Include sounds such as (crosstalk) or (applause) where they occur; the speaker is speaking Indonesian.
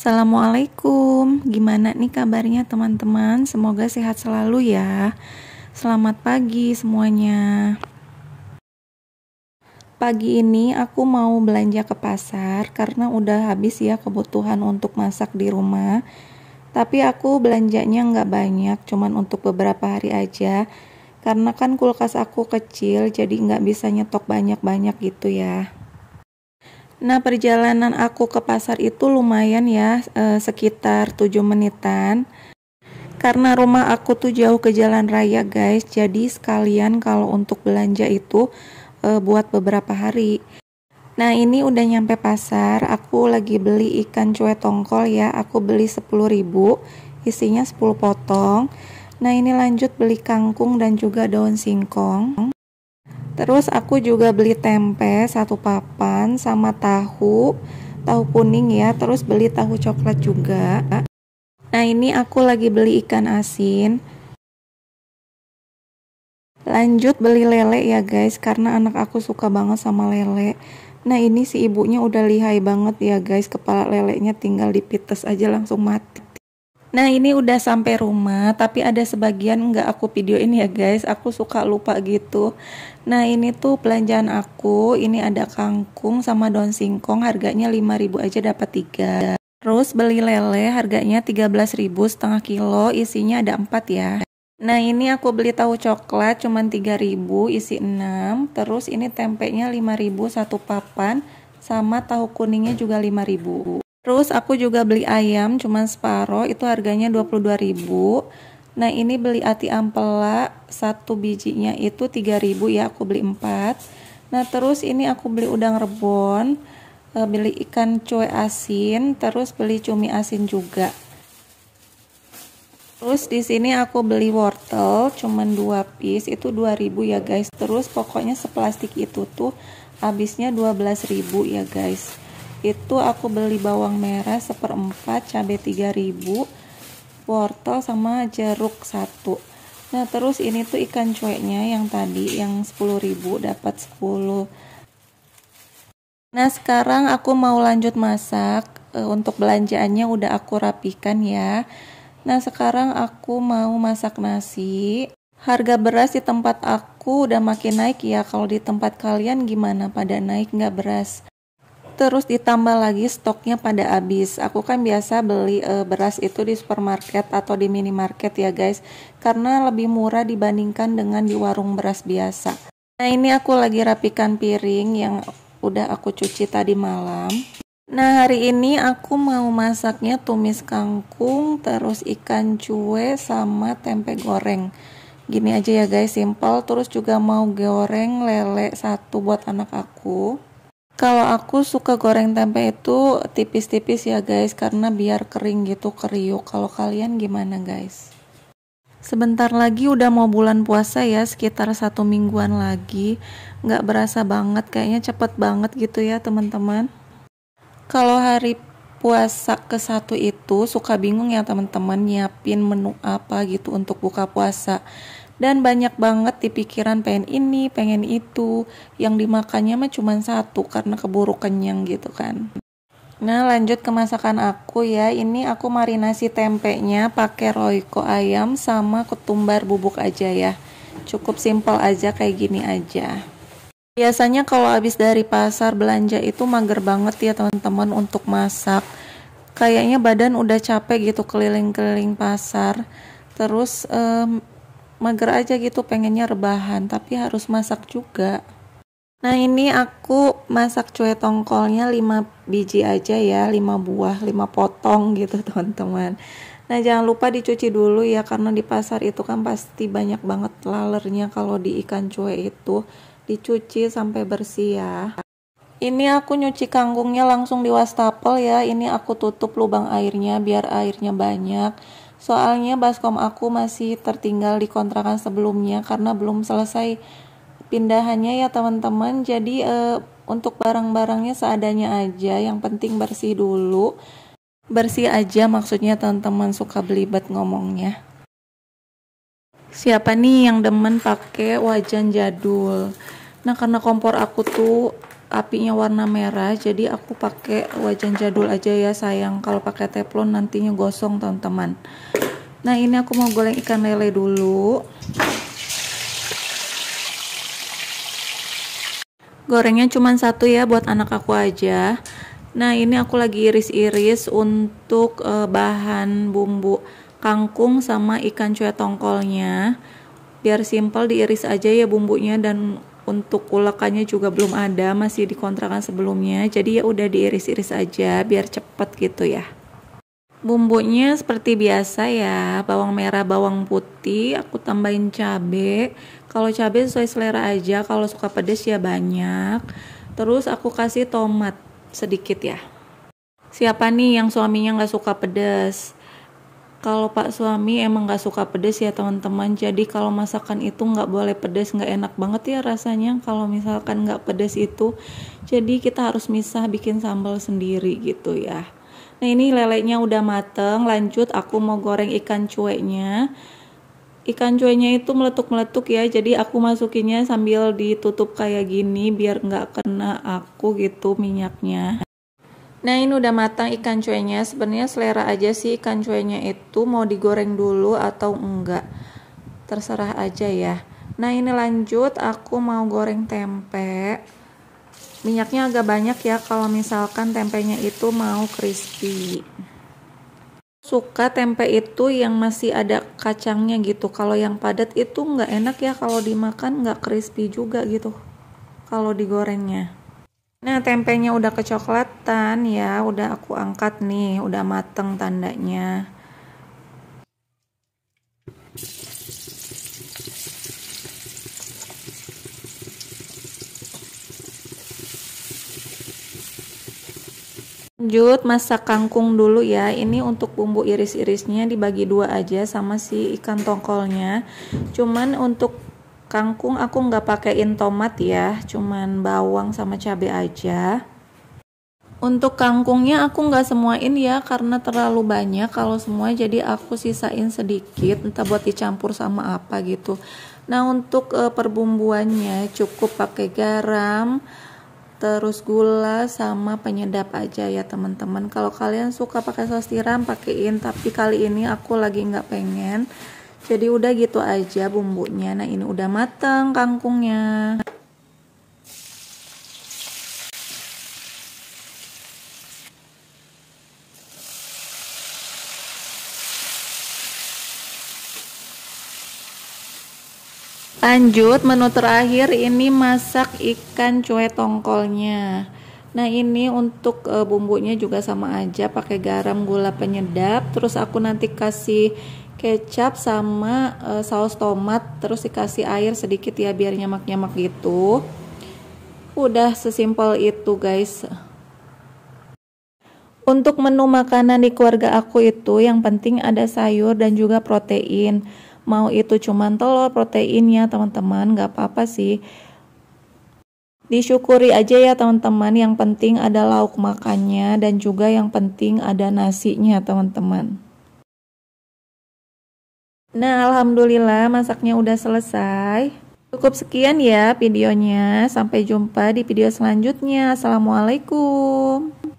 Assalamualaikum, gimana nih kabarnya teman-teman? Semoga sehat selalu ya. Selamat pagi semuanya. Pagi ini aku mau belanja ke pasar karena udah habis ya kebutuhan untuk masak di rumah. Tapi aku belanjanya nggak banyak, cuman untuk beberapa hari aja. Karena kan kulkas aku kecil, jadi nggak bisa nyetok banyak-banyak gitu ya. Nah, perjalanan aku ke pasar itu lumayan ya, eh, sekitar 7 menitan. Karena rumah aku tuh jauh ke jalan raya, guys. Jadi sekalian kalau untuk belanja itu eh, buat beberapa hari. Nah, ini udah nyampe pasar, aku lagi beli ikan cuek tongkol ya. Aku beli 10.000, isinya 10 potong. Nah, ini lanjut beli kangkung dan juga daun singkong. Terus aku juga beli tempe satu papan sama tahu, tahu kuning ya, terus beli tahu coklat juga. Nah, ini aku lagi beli ikan asin. Lanjut beli lele ya guys, karena anak aku suka banget sama lele. Nah, ini si ibunya udah lihai banget ya guys, kepala lelenya tinggal dipites aja langsung mati. Nah ini udah sampai rumah tapi ada sebagian nggak aku videoin ya guys aku suka lupa gitu Nah ini tuh belanjaan aku ini ada kangkung sama daun singkong harganya 5000 aja dapat 3 Terus beli lele harganya 13.000 setengah kilo isinya ada 4 ya Nah ini aku beli tahu coklat cuman 3000 isi 6 Terus ini tempenya 5000 satu papan sama tahu kuningnya juga 5000 Terus aku juga beli ayam cuman separoh itu harganya 22.000. Nah, ini beli ati ampela satu bijinya itu 3.000 ya, aku beli 4. Nah, terus ini aku beli udang rebon, eh, beli ikan cuy asin, terus beli cumi asin juga. Terus di sini aku beli wortel cuman 2 piece itu 2.000 ya guys. Terus pokoknya seplastik itu tuh habisnya 12.000 ya guys itu aku beli bawang merah seperempat cabai 3000 wortel sama jeruk satu nah terus ini tuh ikan cueknya yang tadi yang 10.000 dapat 10 nah sekarang aku mau lanjut masak eh, untuk belanjaannya udah aku rapikan ya nah sekarang aku mau masak nasi Harga beras di tempat aku udah makin naik ya. Kalau di tempat kalian gimana? Pada naik nggak beras? terus ditambah lagi stoknya pada habis. Aku kan biasa beli uh, beras itu di supermarket atau di minimarket ya guys, karena lebih murah dibandingkan dengan di warung beras biasa. Nah ini aku lagi rapikan piring yang udah aku cuci tadi malam. Nah hari ini aku mau masaknya tumis kangkung, terus ikan cue sama tempe goreng gini aja ya guys simple terus juga mau goreng lele satu buat anak aku kalau aku suka goreng tempe itu tipis-tipis ya guys karena biar kering gitu keriuk. Kalau kalian gimana guys? Sebentar lagi udah mau bulan puasa ya, sekitar satu mingguan lagi. Nggak berasa banget, kayaknya cepet banget gitu ya teman-teman. Kalau hari puasa ke satu itu suka bingung ya teman-teman nyiapin menu apa gitu untuk buka puasa dan banyak banget di pikiran pengen ini pengen itu yang dimakannya mah cuma satu karena keburu kenyang gitu kan Nah lanjut ke masakan aku ya Ini aku marinasi tempenya pakai roiko ayam sama ketumbar bubuk aja ya Cukup simpel aja kayak gini aja Biasanya kalau habis dari pasar belanja itu mager banget ya teman-teman untuk masak Kayaknya badan udah capek gitu keliling-keliling pasar Terus um, mager aja gitu pengennya rebahan tapi harus masak juga nah ini aku masak cue tongkolnya 5 biji aja ya 5 buah 5 potong gitu (laughs) teman-teman nah jangan lupa dicuci dulu ya karena di pasar itu kan pasti banyak banget lalernya kalau di ikan cue itu dicuci sampai bersih ya ini aku nyuci kangkungnya langsung di wastafel ya. Ini aku tutup lubang airnya biar airnya banyak. Soalnya baskom aku masih tertinggal di kontrakan sebelumnya karena belum selesai pindahannya ya teman-teman. Jadi e, untuk barang-barangnya seadanya aja, yang penting bersih dulu. Bersih aja maksudnya teman-teman suka belibet ngomongnya. Siapa nih yang demen pakai wajan jadul? Nah, karena kompor aku tuh apinya warna merah jadi aku pakai wajan jadul aja ya sayang kalau pakai teflon nantinya gosong teman-teman nah ini aku mau goreng ikan lele dulu gorengnya cuma satu ya buat anak aku aja nah ini aku lagi iris-iris untuk uh, bahan bumbu kangkung sama ikan cuek tongkolnya biar simple diiris aja ya bumbunya dan untuk ulekannya juga belum ada masih dikontrakan sebelumnya jadi ya udah diiris-iris aja biar cepet gitu ya bumbunya seperti biasa ya bawang merah bawang putih aku tambahin cabe kalau cabe sesuai selera aja kalau suka pedes ya banyak terus aku kasih tomat sedikit ya siapa nih yang suaminya nggak suka pedes kalau pak suami emang nggak suka pedes ya teman-teman jadi kalau masakan itu nggak boleh pedes nggak enak banget ya rasanya kalau misalkan nggak pedes itu jadi kita harus misah bikin sambal sendiri gitu ya nah ini lelenya udah mateng lanjut aku mau goreng ikan cueknya ikan cueknya itu meletuk-meletuk ya jadi aku masukinnya sambil ditutup kayak gini biar nggak kena aku gitu minyaknya Nah ini udah matang ikan cuenya. Sebenarnya selera aja sih ikan cuenya itu mau digoreng dulu atau enggak. Terserah aja ya. Nah ini lanjut aku mau goreng tempe. Minyaknya agak banyak ya kalau misalkan tempenya itu mau crispy. Suka tempe itu yang masih ada kacangnya gitu. Kalau yang padat itu nggak enak ya kalau dimakan nggak crispy juga gitu. Kalau digorengnya. Nah, tempenya udah kecoklatan ya, udah aku angkat nih, udah mateng tandanya. Lanjut masak kangkung dulu ya. Ini untuk bumbu iris-irisnya dibagi dua aja sama si ikan tongkolnya. Cuman untuk Kangkung aku nggak pakaiin tomat ya, cuman bawang sama cabe aja. Untuk kangkungnya aku nggak semuain ya karena terlalu banyak. Kalau semua jadi aku sisain sedikit, entah buat dicampur sama apa gitu. Nah untuk e, perbumbuannya cukup pakai garam, terus gula sama penyedap aja ya teman-teman. Kalau kalian suka pakai saus tiram pakaiin, tapi kali ini aku lagi nggak pengen jadi udah gitu aja bumbunya nah ini udah mateng kangkungnya Lanjut menu terakhir ini masak ikan cuek tongkolnya. Nah ini untuk e, bumbunya juga sama aja pakai garam gula penyedap terus aku nanti kasih kecap sama e, saus tomat terus dikasih air sedikit ya biar nyamak nyamak gitu udah sesimpel itu guys untuk menu makanan di keluarga aku itu yang penting ada sayur dan juga protein mau itu cuman telur proteinnya teman-teman gak apa-apa sih disyukuri aja ya teman-teman yang penting ada lauk makannya dan juga yang penting ada nasinya teman-teman Nah, alhamdulillah masaknya udah selesai. Cukup sekian ya videonya. Sampai jumpa di video selanjutnya. Assalamualaikum.